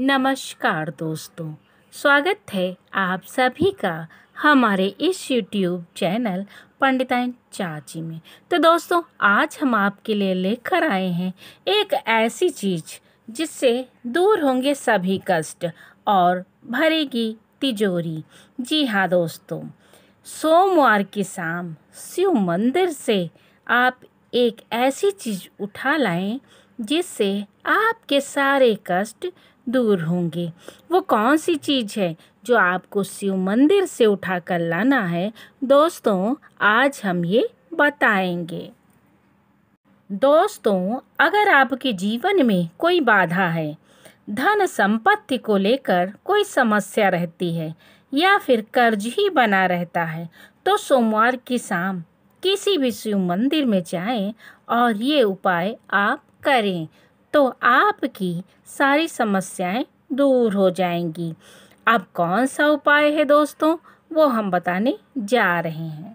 नमस्कार दोस्तों स्वागत है आप सभी का हमारे इस यूट्यूब चैनल पंडिताइन चाची में तो दोस्तों आज हम आपके लिए लेकर आए हैं एक ऐसी चीज़ जिससे दूर होंगे सभी कष्ट और भरेगी तिजोरी जी हाँ दोस्तों सोमवार की शाम शिव मंदिर से आप एक ऐसी चीज़ उठा लाएं जिससे आपके सारे कष्ट दूर होंगे वो कौन सी चीज़ है जो आपको शिव मंदिर से उठा कर लाना है दोस्तों आज हम ये बताएंगे दोस्तों अगर आपके जीवन में कोई बाधा है धन संपत्ति को लेकर कोई समस्या रहती है या फिर कर्ज ही बना रहता है तो सोमवार की शाम किसी भी शिव मंदिर में जाएं और ये उपाय आप करें तो आपकी सारी समस्याएं दूर हो जाएंगी अब कौन सा उपाय है दोस्तों वो हम बताने जा रहे हैं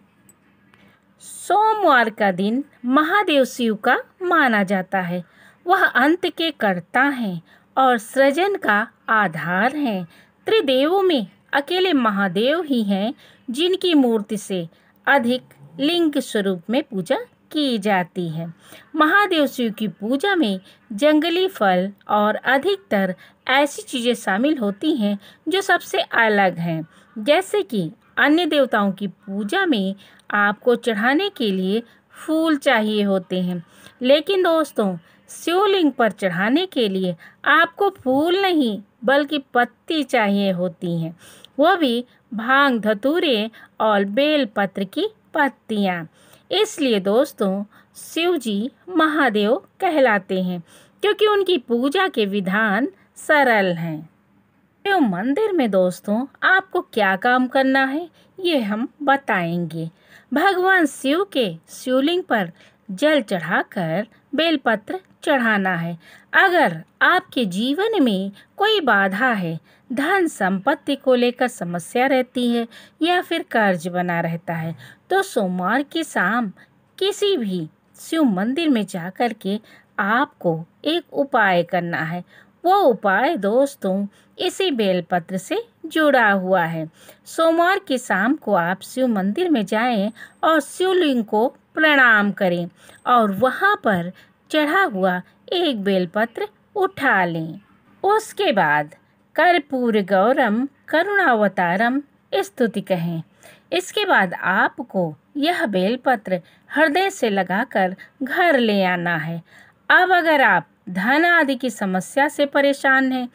सोमवार का दिन महादेव शिव का माना जाता है वह अंत के कर्ता हैं और सृजन का आधार हैं त्रिदेवों में अकेले महादेव ही हैं जिनकी मूर्ति से अधिक लिंग स्वरूप में पूजा की जाती है महादेव शिव की पूजा में जंगली फल और अधिकतर ऐसी चीज़ें शामिल होती हैं जो सबसे अलग हैं जैसे कि अन्य देवताओं की पूजा में आपको चढ़ाने के लिए फूल चाहिए होते हैं लेकिन दोस्तों शिवलिंग पर चढ़ाने के लिए आपको फूल नहीं बल्कि पत्ती चाहिए होती हैं वो भी भांग धतूरे और बेलपत्र की पत्तियाँ इसलिए दोस्तों शिव जी महादेव कहलाते हैं क्योंकि उनकी पूजा के विधान सरल हैं शिव मंदिर में दोस्तों आपको क्या काम करना है ये हम बताएंगे भगवान शिव के शिवलिंग पर जल चढ़ाकर बेलपत्र चढ़ाना है अगर आपके जीवन में कोई बाधा है धन संपत्ति को लेकर समस्या रहती है या फिर कर्ज बना रहता है तो सोमवार की शाम किसी भी शिव मंदिर में जा कर के आपको एक उपाय करना है वो उपाय दोस्तों इसी बेलपत्र से जुड़ा हुआ है सोमवार की शाम को आप शिव मंदिर में जाएं और शिवलिंग को प्रणाम करें और वहाँ पर चढ़ा हुआ एक बेलपत्र उठा लें उसके बाद कर्पूर गौरम करुणावतारम स्तुति कहें इसके बाद आपको यह बेलपत्र हृदय से लगाकर घर ले आना है अब अगर आप धन आदि की समस्या से परेशान हैं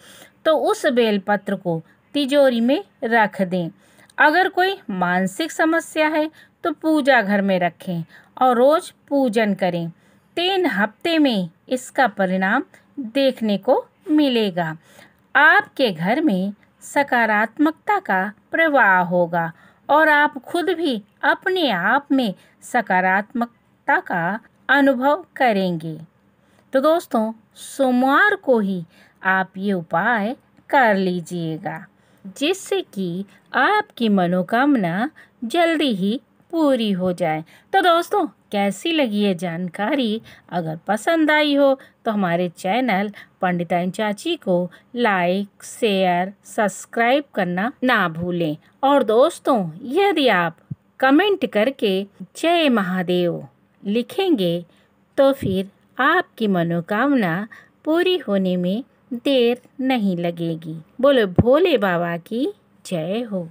तो उस बेलपत्र को तिजोरी में रख दें अगर कोई मानसिक समस्या है तो पूजा घर में रखें और रोज़ पूजन करें तीन हफ्ते में इसका परिणाम देखने को मिलेगा आपके घर में सकारात्मकता का प्रवाह होगा और आप खुद भी अपने आप में सकारात्मकता का अनुभव करेंगे तो दोस्तों सोमवार को ही आप ये उपाय कर लीजिएगा जिससे कि आपकी मनोकामना जल्दी ही पूरी हो जाए तो दोस्तों कैसी लगी ये जानकारी अगर पसंद आई हो तो हमारे चैनल पंडिताइन चाची को लाइक शेयर सब्सक्राइब करना ना भूलें और दोस्तों यदि आप कमेंट करके जय महादेव लिखेंगे तो फिर आपकी मनोकामना पूरी होने में देर नहीं लगेगी बोलो भोले बाबा की जय हो